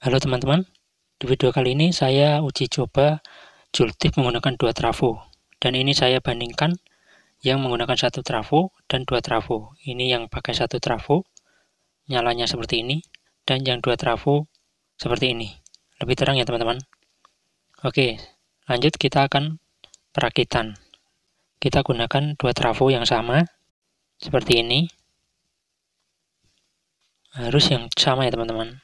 Halo teman-teman, di video kali ini saya uji coba jultip menggunakan dua trafo. Dan ini saya bandingkan yang menggunakan satu trafo dan dua trafo. Ini yang pakai satu trafo, nyalanya seperti ini, dan yang dua trafo seperti ini. Lebih terang ya teman-teman. Oke, lanjut kita akan perakitan. Kita gunakan dua trafo yang sama, seperti ini. Harus yang sama ya teman-teman.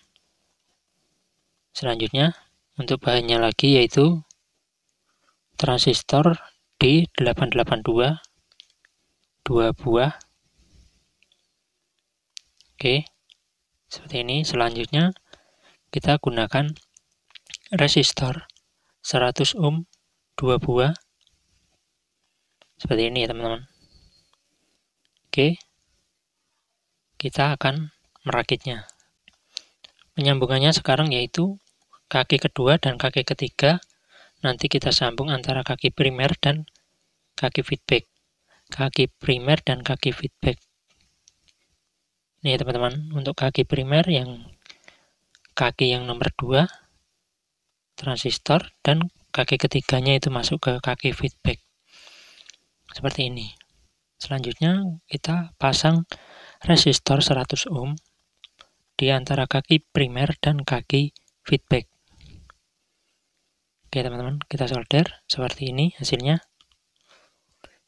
Selanjutnya, untuk bahannya lagi yaitu transistor D882 dua buah. Oke. Seperti ini. Selanjutnya kita gunakan resistor 100 ohm dua buah. Seperti ini ya, teman-teman. Oke. Kita akan merakitnya. Penyambungannya sekarang yaitu kaki kedua dan kaki ketiga nanti kita sambung antara kaki primer dan kaki feedback kaki primer dan kaki feedback ini teman-teman untuk kaki primer yang kaki yang nomor 2 transistor dan kaki ketiganya itu masuk ke kaki feedback seperti ini selanjutnya kita pasang resistor 100 ohm di antara kaki primer dan kaki feedback Oke teman-teman, kita solder seperti ini hasilnya.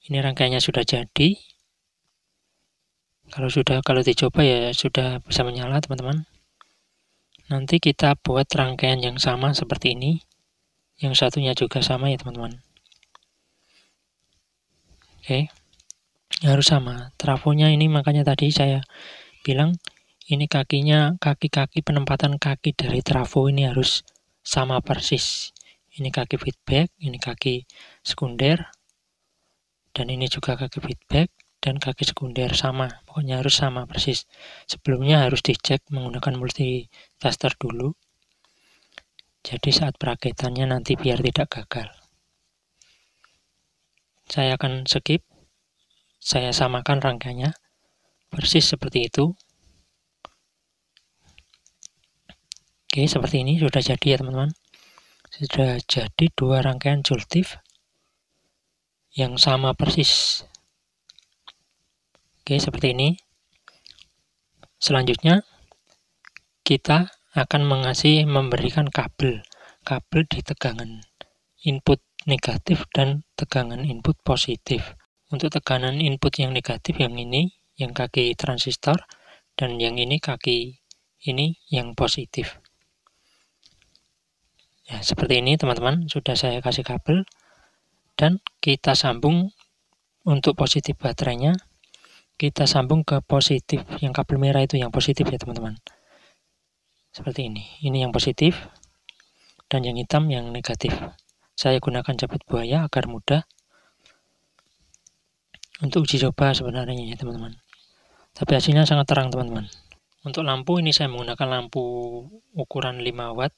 Ini rangkaiannya sudah jadi. Kalau sudah, kalau dicoba ya sudah bisa menyala teman-teman. Nanti kita buat rangkaian yang sama seperti ini. Yang satunya juga sama ya teman-teman. Oke, harus sama. Trafonya ini makanya tadi saya bilang ini kakinya, kaki-kaki penempatan kaki dari trafo ini harus sama persis ini kaki feedback, ini kaki sekunder, dan ini juga kaki feedback dan kaki sekunder sama, pokoknya harus sama persis. Sebelumnya harus dicek menggunakan tester dulu, jadi saat perakitannya nanti biar tidak gagal. Saya akan skip, saya samakan rangkanya, persis seperti itu. Oke, seperti ini sudah jadi ya teman-teman. Sudah jadi dua rangkaian joltif yang sama persis. Oke, seperti ini. Selanjutnya, kita akan mengasih memberikan kabel. Kabel di tegangan input negatif dan tegangan input positif. Untuk tekanan input yang negatif yang ini, yang kaki transistor, dan yang ini kaki ini yang positif. Ya, seperti ini teman-teman, sudah saya kasih kabel dan kita sambung untuk positif baterainya. Kita sambung ke positif, yang kabel merah itu yang positif ya teman-teman. Seperti ini, ini yang positif dan yang hitam yang negatif. Saya gunakan cabut buaya agar mudah untuk uji coba sebenarnya ya teman-teman. Tapi hasilnya sangat terang teman-teman. Untuk lampu ini saya menggunakan lampu ukuran 5 watt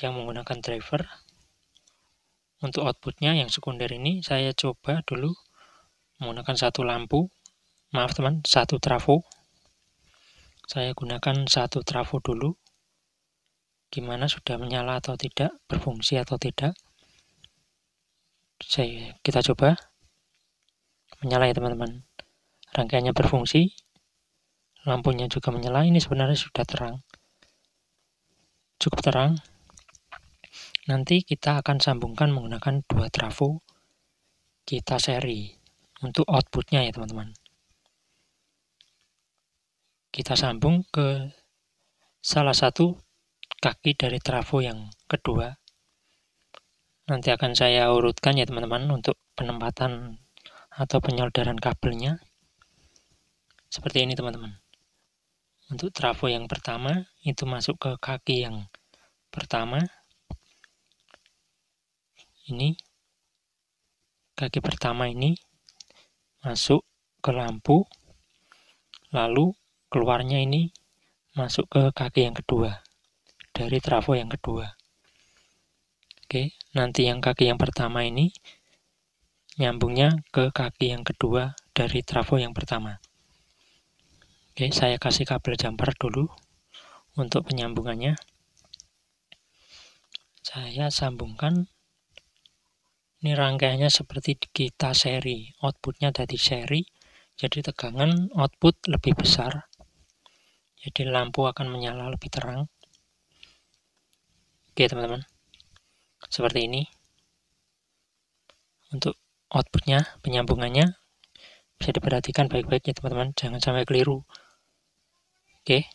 yang menggunakan driver. Untuk outputnya yang sekunder ini saya coba dulu menggunakan satu lampu, maaf teman, satu trafo. Saya gunakan satu trafo dulu. Gimana sudah menyala atau tidak, berfungsi atau tidak. Saya, kita coba. Menyala ya teman-teman. Rangkaiannya berfungsi. Lampunya juga menyala, ini sebenarnya sudah terang. Cukup terang, Nanti kita akan sambungkan menggunakan dua trafo kita seri untuk outputnya ya teman-teman. Kita sambung ke salah satu kaki dari trafo yang kedua. Nanti akan saya urutkan ya teman-teman untuk penempatan atau penyolderan kabelnya. Seperti ini teman-teman. Untuk trafo yang pertama itu masuk ke kaki yang pertama ini kaki pertama ini masuk ke lampu lalu keluarnya ini masuk ke kaki yang kedua dari trafo yang kedua oke nanti yang kaki yang pertama ini nyambungnya ke kaki yang kedua dari trafo yang pertama oke saya kasih kabel jumper dulu untuk penyambungannya saya sambungkan ini rangkaiannya seperti kita seri, outputnya dari seri, jadi tegangan output lebih besar. Jadi lampu akan menyala lebih terang. Oke teman-teman, seperti ini. Untuk outputnya, penyambungannya, bisa diperhatikan baik-baik ya teman-teman, jangan sampai keliru. Oke,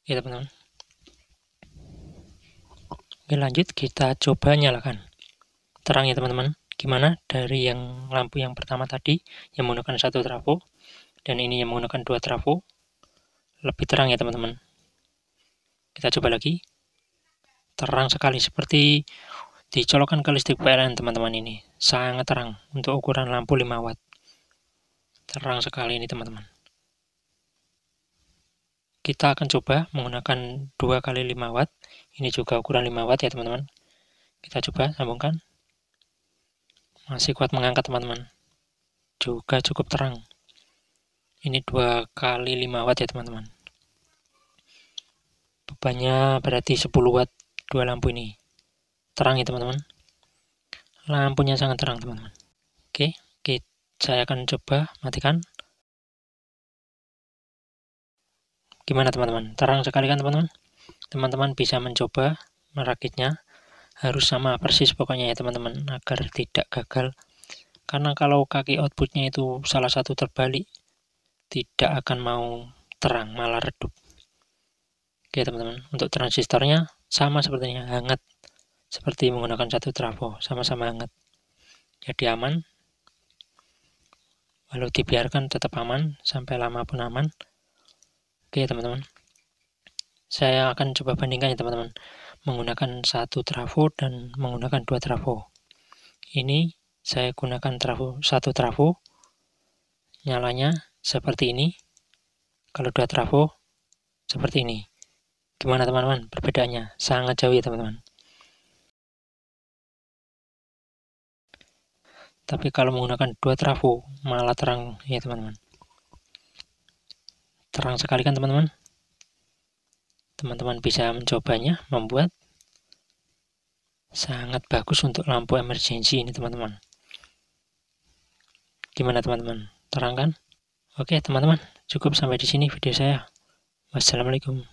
oke teman-teman. Oke lanjut, kita coba nyalakan terang ya teman-teman gimana dari yang lampu yang pertama tadi yang menggunakan satu trafo dan ini yang menggunakan dua trafo lebih terang ya teman-teman kita coba lagi terang sekali seperti dicolokkan ke listrik PLN teman-teman ini sangat terang untuk ukuran lampu 5 watt terang sekali ini teman-teman kita akan coba menggunakan 2 kali 5 watt ini juga ukuran 5 watt ya teman-teman kita coba sambungkan masih kuat mengangkat teman-teman. Juga cukup terang. Ini dua kali 5 watt ya teman-teman. Bebannya berarti 10 watt dua lampu ini. Terang ya teman-teman. Lampunya sangat terang teman-teman. Oke, saya akan coba matikan. Gimana teman-teman? Terang sekali kan teman-teman? Teman-teman bisa mencoba merakitnya harus sama persis pokoknya ya teman-teman agar tidak gagal karena kalau kaki outputnya itu salah satu terbalik tidak akan mau terang malah redup oke teman-teman untuk transistornya sama sepertinya hangat seperti menggunakan satu trafo sama-sama hangat jadi aman lalu dibiarkan tetap aman sampai lama pun aman oke teman-teman saya akan coba bandingkan ya teman-teman menggunakan satu trafo dan menggunakan dua trafo. Ini saya gunakan trafo satu trafo, nyalanya seperti ini. Kalau dua trafo, seperti ini. Gimana teman-teman? Perbedaannya sangat jauh ya teman-teman. Tapi kalau menggunakan dua trafo, malah terang ya teman-teman. Terang sekali kan teman-teman? teman-teman bisa mencobanya membuat sangat bagus untuk lampu emergency ini teman-teman gimana teman-teman terangkan oke teman-teman cukup sampai di sini video saya wassalamualaikum